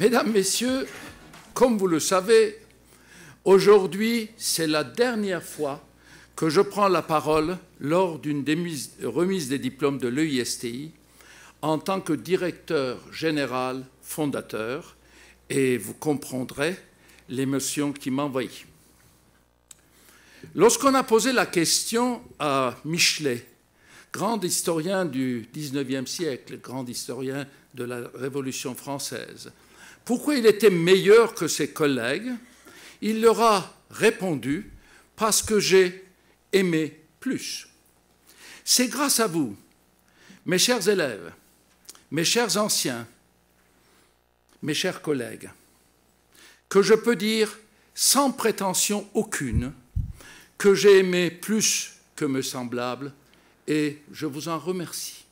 Mesdames, Messieurs, comme vous le savez, aujourd'hui, c'est la dernière fois que je prends la parole lors d'une remise des diplômes de l'EISTI en tant que directeur général fondateur, et vous comprendrez l'émotion qui m'envahit. Lorsqu'on a posé la question à Michelet, grand historien du XIXe siècle, grand historien de la Révolution française, pourquoi il était meilleur que ses collègues, il leur a répondu Parce que j'ai aimé plus. C'est grâce à vous, mes chers élèves, mes chers anciens, mes chers collègues, que je peux dire sans prétention aucune que j'ai aimé plus que mes semblables et je vous en remercie.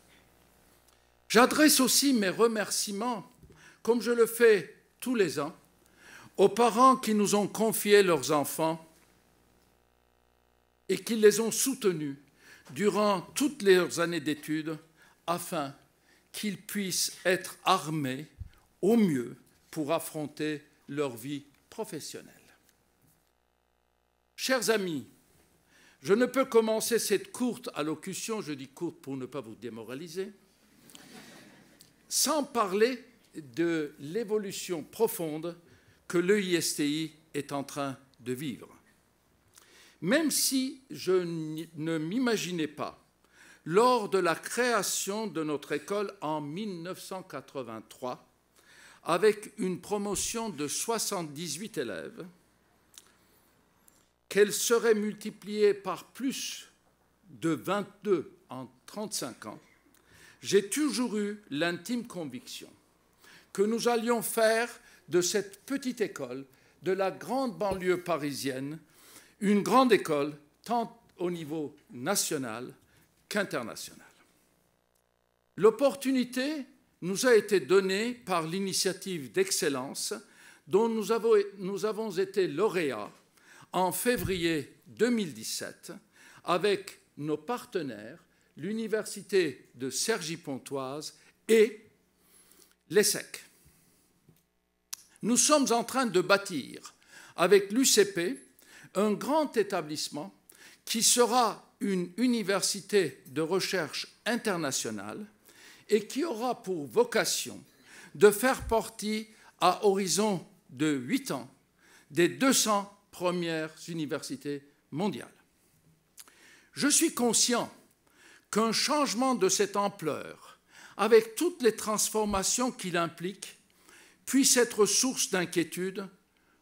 J'adresse aussi mes remerciements comme je le fais tous les ans, aux parents qui nous ont confié leurs enfants et qui les ont soutenus durant toutes leurs années d'études afin qu'ils puissent être armés au mieux pour affronter leur vie professionnelle. Chers amis, je ne peux commencer cette courte allocution, je dis courte pour ne pas vous démoraliser, sans parler de l'évolution profonde que l'EISTI est en train de vivre. Même si je ne m'imaginais pas, lors de la création de notre école en 1983, avec une promotion de 78 élèves, qu'elle serait multipliée par plus de 22 en 35 ans, j'ai toujours eu l'intime conviction que nous allions faire de cette petite école, de la grande banlieue parisienne, une grande école, tant au niveau national qu'international. L'opportunité nous a été donnée par l'initiative d'excellence dont nous avons, été lauréats en février 2017 avec nos partenaires, l'Université de sergi pontoise et l'ESSEC. Nous sommes en train de bâtir avec l'UCP un grand établissement qui sera une université de recherche internationale et qui aura pour vocation de faire partie à horizon de 8 ans des 200 premières universités mondiales. Je suis conscient qu'un changement de cette ampleur avec toutes les transformations qu'il implique, puisse être source d'inquiétude,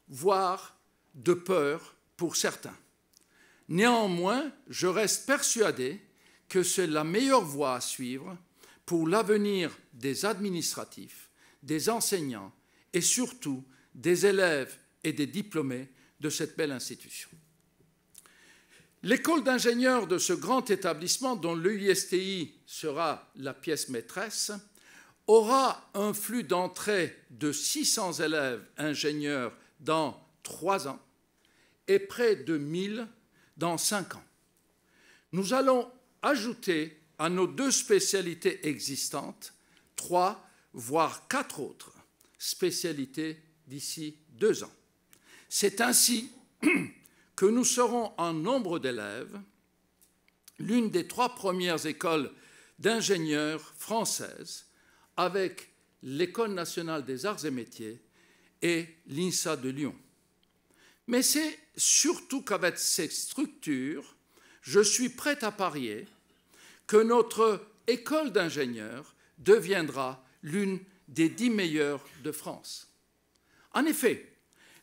voire de peur pour certains. Néanmoins, je reste persuadé que c'est la meilleure voie à suivre pour l'avenir des administratifs, des enseignants et surtout des élèves et des diplômés de cette belle institution. L'école d'ingénieurs de ce grand établissement, dont l'EISTI sera la pièce maîtresse, aura un flux d'entrée de 600 élèves ingénieurs dans 3 ans et près de 1000 dans 5 ans. Nous allons ajouter à nos deux spécialités existantes trois, voire quatre autres spécialités d'ici 2 ans. C'est ainsi que nous serons en nombre d'élèves l'une des trois premières écoles d'ingénieurs françaises avec l'École nationale des arts et métiers et l'INSA de Lyon. Mais c'est surtout qu'avec ces structures, je suis prêt à parier que notre école d'ingénieurs deviendra l'une des dix meilleures de France. En effet,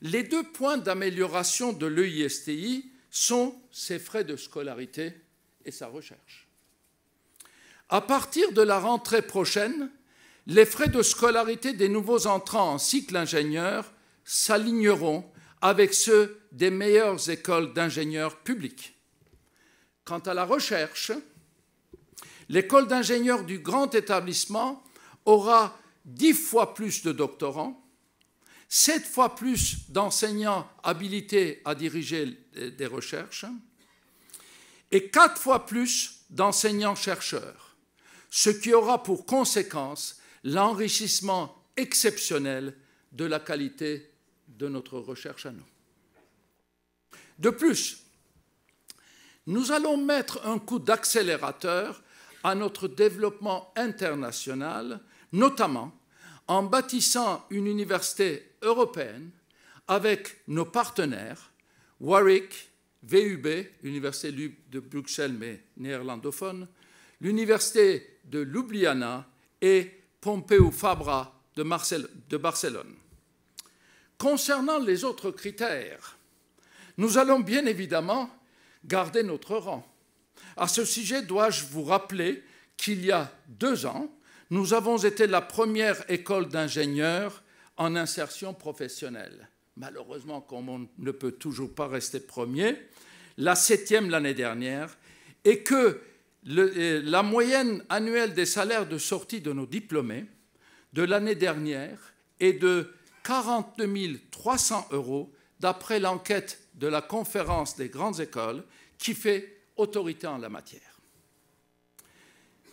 les deux points d'amélioration de l'EISTI sont ses frais de scolarité et sa recherche. À partir de la rentrée prochaine, les frais de scolarité des nouveaux entrants en cycle ingénieur s'aligneront avec ceux des meilleures écoles d'ingénieurs publics. Quant à la recherche, l'école d'ingénieurs du grand établissement aura dix fois plus de doctorants sept fois plus d'enseignants habilités à diriger des recherches et quatre fois plus d'enseignants-chercheurs, ce qui aura pour conséquence l'enrichissement exceptionnel de la qualité de notre recherche à nous. De plus, nous allons mettre un coup d'accélérateur à notre développement international, notamment en bâtissant une université européenne avec nos partenaires, Warwick, VUB, Université de Bruxelles mais néerlandophone, l'Université de Ljubljana et Pompeu Fabra de, de Barcelone. Concernant les autres critères, nous allons bien évidemment garder notre rang. À ce sujet, dois-je vous rappeler qu'il y a deux ans, nous avons été la première école d'ingénieurs en insertion professionnelle. Malheureusement, comme on ne peut toujours pas rester premier, la septième l'année dernière, et que la moyenne annuelle des salaires de sortie de nos diplômés de l'année dernière est de 42 300 euros d'après l'enquête de la conférence des grandes écoles qui fait autorité en la matière.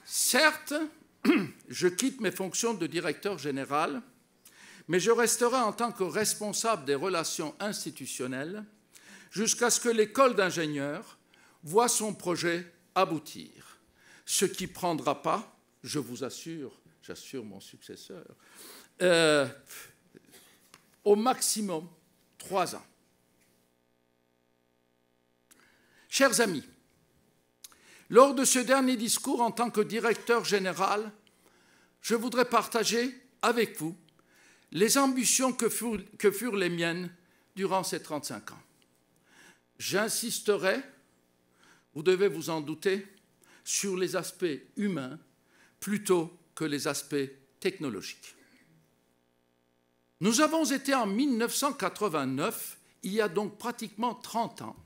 Certes, je quitte mes fonctions de directeur général, mais je resterai en tant que responsable des relations institutionnelles jusqu'à ce que l'école d'ingénieurs voit son projet aboutir, ce qui prendra pas, je vous assure, j'assure mon successeur, euh, au maximum trois ans. Chers amis, lors de ce dernier discours en tant que directeur général, je voudrais partager avec vous les ambitions que furent, les miennes durant ces 35 ans. J'insisterai, vous devez vous en douter, sur les aspects humains plutôt que les aspects technologiques. Nous avons été en 1989, il y a donc pratiquement 30 ans,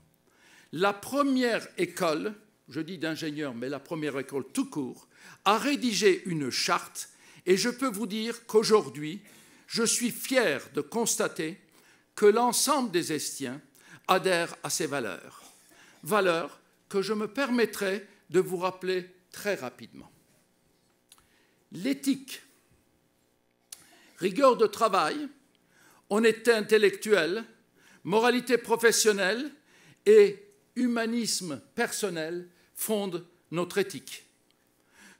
la première école je dis d'ingénieur, mais la première école tout court, a rédigé une charte et je peux vous dire qu'aujourd'hui, je suis fier de constater que l'ensemble des Estiens adhèrent à ces valeurs. Valeurs que je me permettrai de vous rappeler très rapidement. L'éthique, rigueur de travail, honnêteté intellectuelle, moralité professionnelle et humanisme personnel fonde notre éthique.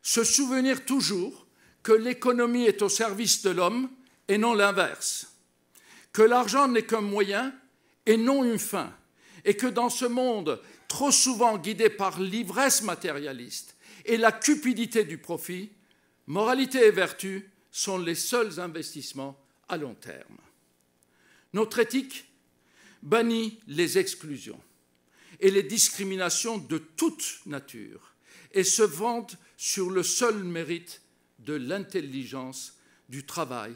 Se souvenir toujours que l'économie est au service de l'homme et non l'inverse, que l'argent n'est qu'un moyen et non une fin, et que dans ce monde trop souvent guidé par l'ivresse matérialiste et la cupidité du profit, moralité et vertu sont les seuls investissements à long terme. Notre éthique bannit les exclusions et les discriminations de toute nature, et se vendent sur le seul mérite de l'intelligence, du travail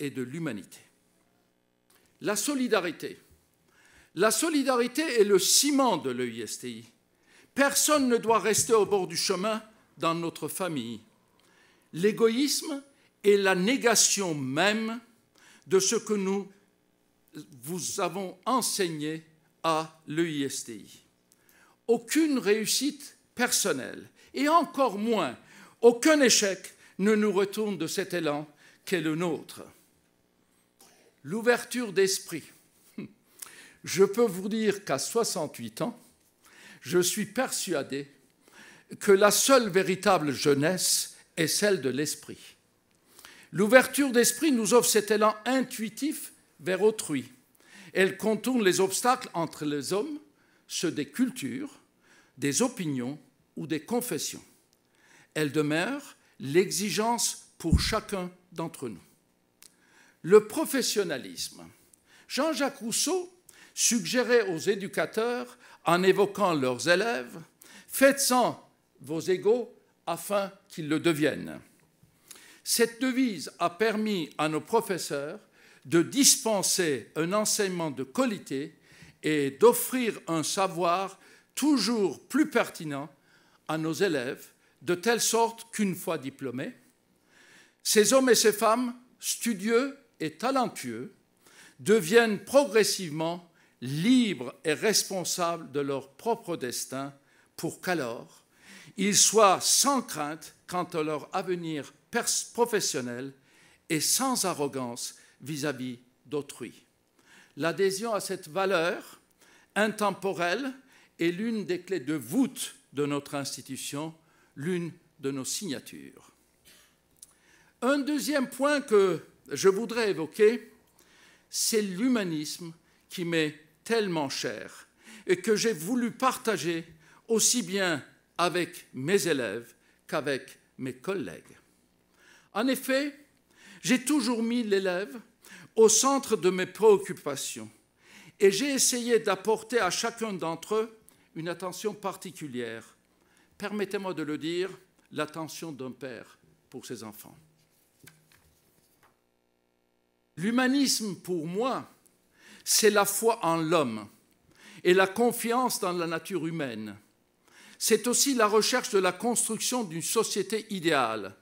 et de l'humanité. La solidarité. La solidarité est le ciment de l'EISTI. Personne ne doit rester au bord du chemin dans notre famille. L'égoïsme est la négation même de ce que nous vous avons enseigné à l'EISTI aucune réussite personnelle et encore moins aucun échec ne nous retourne de cet élan qu'est le nôtre. L'ouverture d'esprit. Je peux vous dire qu'à 68 ans, je suis persuadé que la seule véritable jeunesse est celle de l'esprit. L'ouverture d'esprit nous offre cet élan intuitif vers autrui. Elle contourne les obstacles entre les hommes, ceux des cultures, des opinions ou des confessions. Elle demeure l'exigence pour chacun d'entre nous. Le professionnalisme. Jean-Jacques Rousseau suggérait aux éducateurs, en évoquant leurs élèves, faites sans vos égaux afin qu'ils le deviennent. Cette devise a permis à nos professeurs de dispenser un enseignement de qualité et d'offrir un savoir toujours plus pertinent à nos élèves, de telle sorte qu'une fois diplômés, ces hommes et ces femmes, studieux et talentueux, deviennent progressivement libres et responsables de leur propre destin pour qu'alors ils soient sans crainte quant à leur avenir professionnel et sans arrogance vis-à-vis d'autrui. L'adhésion à cette valeur intemporelle est l'une des clés de voûte de notre institution, l'une de nos signatures. Un deuxième point que je voudrais évoquer, c'est l'humanisme qui m'est tellement cher et que j'ai voulu partager aussi bien avec mes élèves qu'avec mes collègues. En effet, j'ai toujours mis l'élève au centre de mes préoccupations et j'ai essayé d'apporter à chacun d'entre eux une attention particulière, permettez-moi de le dire, l'attention d'un père pour ses enfants. L'humanisme, pour moi, c'est la foi en l'homme et la confiance dans la nature humaine. C'est aussi la recherche de la construction d'une société idéale.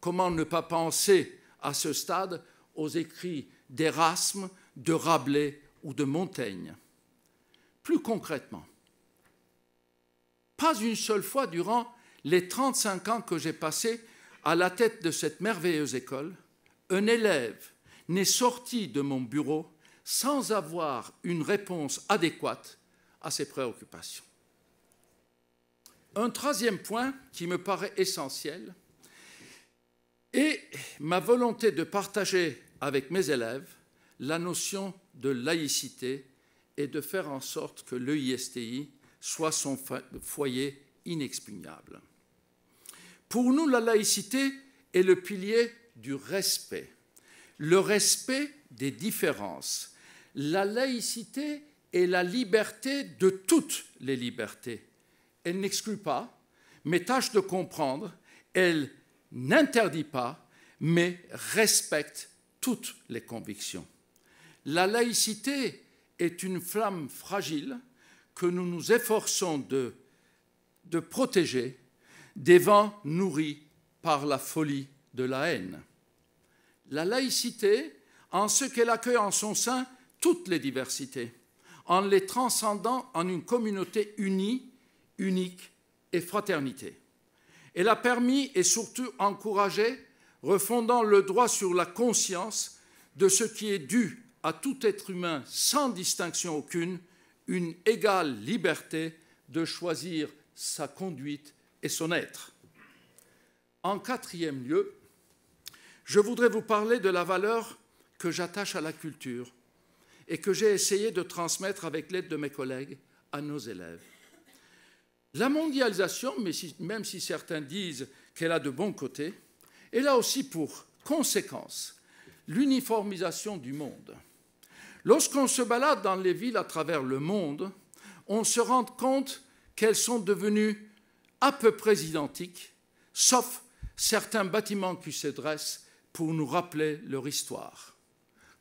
Comment ne pas penser à ce stade aux écrits d'Erasme, de Rabelais ou de Montaigne Plus concrètement, pas une seule fois durant les 35 ans que j'ai passé à la tête de cette merveilleuse école, un élève n'est sorti de mon bureau sans avoir une réponse adéquate à ses préoccupations. Un troisième point qui me paraît essentiel est ma volonté de partager avec mes élèves la notion de laïcité et de faire en sorte que l'EISTI soit son foyer inexpugnable. Pour nous, la laïcité est le pilier du respect, le respect des différences. La laïcité est la liberté de toutes les libertés. Elle n'exclut pas, mais tâche de comprendre, elle n'interdit pas, mais respecte toutes les convictions. La laïcité est une flamme fragile que nous nous efforçons de, de protéger des vents nourris par la folie de la haine. La laïcité, en ce qu'elle accueille en son sein toutes les diversités, en les transcendant en une communauté unie, unique et fraternité. Elle a permis et surtout encouragé, refondant le droit sur la conscience de ce qui est dû à tout être humain sans distinction aucune, une égale liberté de choisir sa conduite et son être. En quatrième lieu, je voudrais vous parler de la valeur que j'attache à la culture et que j'ai essayé de transmettre avec l'aide de mes collègues à nos élèves. La mondialisation, même si certains disent qu'elle a de bons côtés, elle a aussi pour conséquence l'uniformisation du monde. Lorsqu'on se balade dans les villes à travers le monde, on se rend compte qu'elles sont devenues à peu près identiques, sauf certains bâtiments qui se dressent pour nous rappeler leur histoire.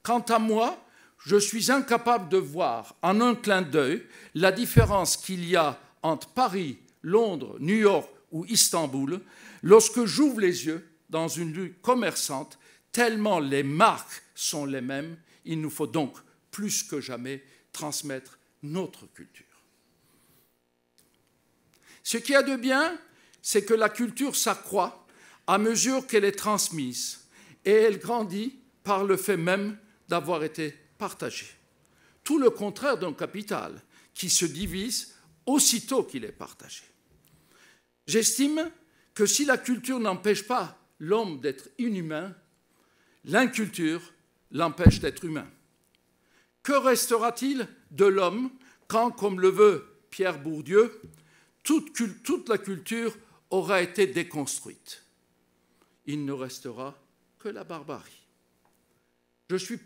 Quant à moi, je suis incapable de voir en un clin d'œil la différence qu'il y a entre Paris, Londres, New York ou Istanbul lorsque j'ouvre les yeux dans une rue commerçante, tellement les marques sont les mêmes, il nous faut donc plus que jamais transmettre notre culture. Ce qu'il y a de bien, c'est que la culture s'accroît à mesure qu'elle est transmise et elle grandit par le fait même d'avoir été partagée. Tout le contraire d'un capital qui se divise aussitôt qu'il est partagé. J'estime que si la culture n'empêche pas l'homme d'être inhumain, l'inculture l'empêche d'être humain. Que restera-t-il de l'homme quand, comme le veut Pierre Bourdieu, toute, la culture aura été déconstruite Il ne restera que la barbarie. Je suis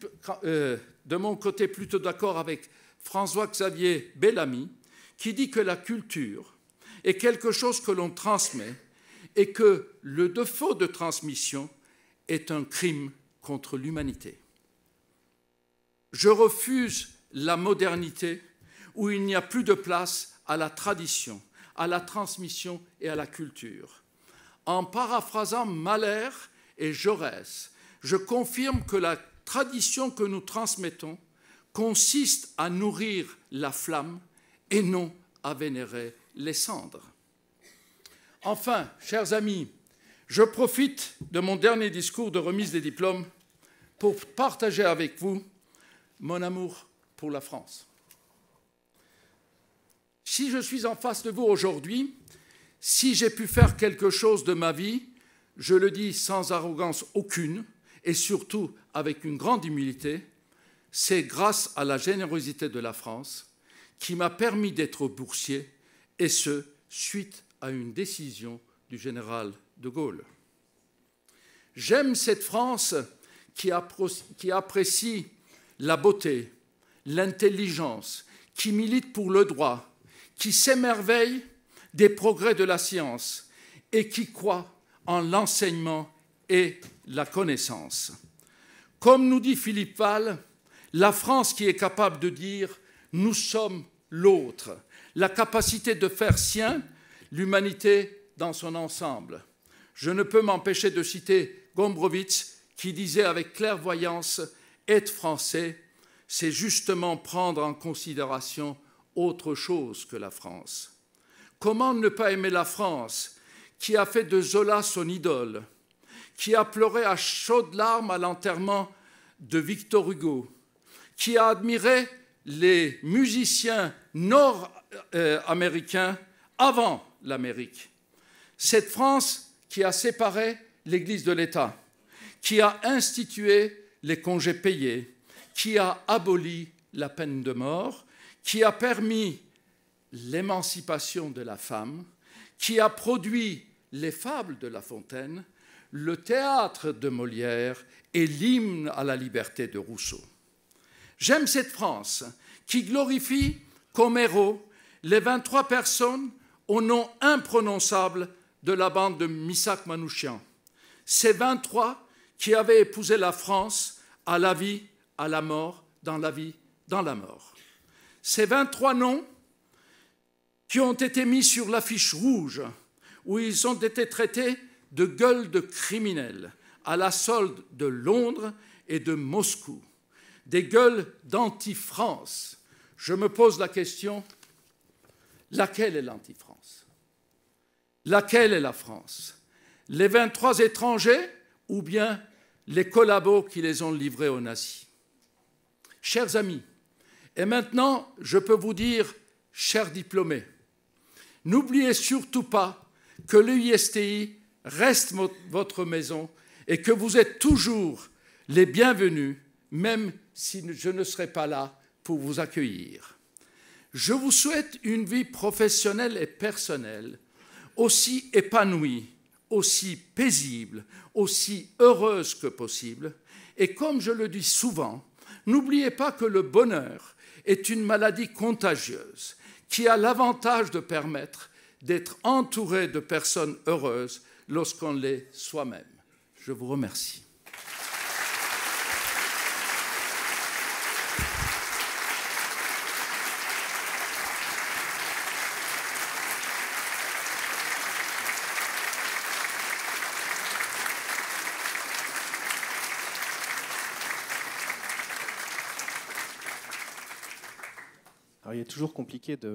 euh, de mon côté plutôt d'accord avec François-Xavier Bellamy, qui dit que la culture est quelque chose que l'on transmet et que le défaut de transmission est un crime contre l'humanité. Je refuse la modernité où il n'y a plus de place à la tradition, à la transmission et à la culture. En paraphrasant Mahler et Jaurès, je confirme que la tradition que nous transmettons consiste à nourrir la flamme et non à vénérer les cendres. Enfin, chers amis, je profite de mon dernier discours de remise des diplômes pour partager avec vous mon amour pour la France. Si je suis en face de vous aujourd'hui, si j'ai pu faire quelque chose de ma vie, je le dis sans arrogance aucune et surtout avec une grande humilité, c'est grâce à la générosité de la France qui m'a permis d'être boursier, et ce, suite à une décision du général de Gaulle. J'aime cette France qui apprécie la beauté, l'intelligence, qui milite pour le droit, qui s'émerveille des progrès de la science et qui croit en l'enseignement et la connaissance. Comme nous dit Philippe Val, la France qui est capable de dire ⁇ Nous sommes l'autre ⁇ la capacité de faire sien l'humanité dans son ensemble. Je ne peux m'empêcher de citer Gombrowicz qui disait avec clairvoyance ⁇ être français, c'est justement prendre en considération autre chose que la France. Comment ne pas aimer la France qui a fait de Zola son idole, qui a pleuré à chaudes larmes à l'enterrement de Victor Hugo, qui a admiré les musiciens nord-américains avant l'Amérique. Cette France qui a séparé l'Église de l'État, qui a institué les congés payés, qui a aboli la peine de mort, qui a permis l'émancipation de la femme, qui a produit les fables de La Fontaine, le théâtre de Molière et l'hymne à la liberté de Rousseau. J'aime cette France qui glorifie comme héros les 23 personnes au nom imprononçable de la bande de Missak Manouchian. Ces 23 qui avait épousé la France à la vie, à la mort, dans la vie, dans la mort. Ces 23 noms qui ont été mis sur l'affiche rouge, où ils ont été traités de gueules de criminels, à la solde de Londres et de Moscou, des gueules d'anti-France. Je me pose la question, laquelle est l'anti-France Laquelle est la France Les 23 étrangers ou bien les collabos qui les ont livrés aux nazis. Chers amis, et maintenant, je peux vous dire, chers diplômés, n'oubliez surtout pas que l'UISTI reste votre maison et que vous êtes toujours les bienvenus, même si je ne serai pas là pour vous accueillir. Je vous souhaite une vie professionnelle et personnelle aussi épanouie aussi paisible, aussi heureuse que possible. Et comme je le dis souvent, n'oubliez pas que le bonheur est une maladie contagieuse qui a l'avantage de permettre d'être entouré de personnes heureuses lorsqu'on l'est soi-même. Je vous remercie. toujours compliqué de